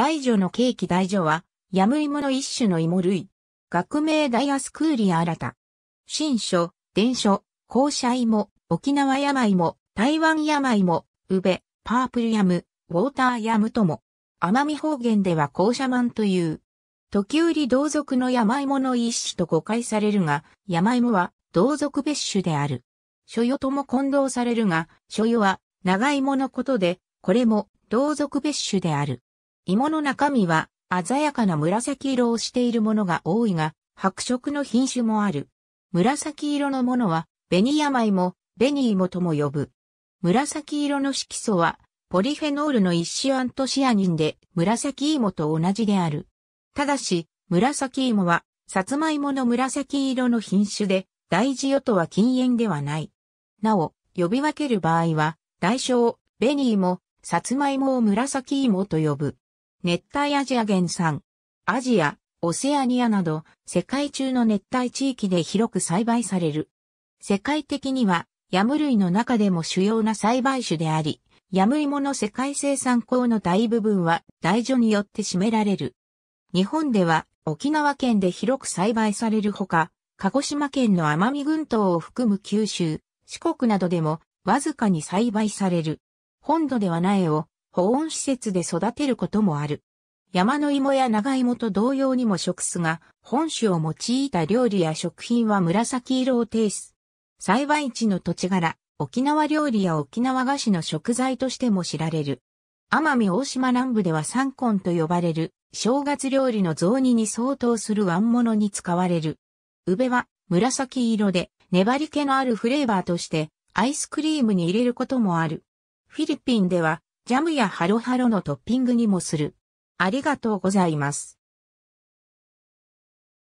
大女のケーキ大女は、ヤムイモの一種の芋類。学名ダイアスクーリア新た。新書、伝書、舎イ芋、沖縄山芋、台湾山芋、宇部、パープルヤム、ウォーターヤムとも。奄美方言では校舎マンという。時折同族の山芋の一種と誤解されるが、山芋は同族別種である。所与とも混同されるが、所与は長芋のことで、これも同族別種である。芋の中身は鮮やかな紫色をしているものが多いが、白色の品種もある。紫色のものは、紅山芋、紅芋とも呼ぶ。紫色の色素は、ポリフェノールの一種アントシアニンで、紫芋と同じである。ただし、紫芋は、さつまいもの紫色の品種で、大事よとは禁煙ではない。なお、呼び分ける場合は、代償、紅芋、さつまいもを紫芋と呼ぶ。熱帯アジア原産。アジア、オセアニアなど、世界中の熱帯地域で広く栽培される。世界的には、ヤム類の中でも主要な栽培種であり、ヤムイモの世界生産港の大部分は大樹によって占められる。日本では沖縄県で広く栽培されるほか、鹿児島県の奄美群島を含む九州、四国などでもわずかに栽培される。本土では苗を保温施設で育てることもある。山の芋や長芋と同様にも食酢が本種を用いた料理や食品は紫色を呈す。栽培地の土地柄、沖縄料理や沖縄菓子の食材としても知られる。奄美大島南部では三根と呼ばれる正月料理の雑煮に相当する椀物に使われる。宇部は紫色で粘り気のあるフレーバーとしてアイスクリームに入れることもある。フィリピンではジャムやハロハロのトッピングにもする。ありがとうございます。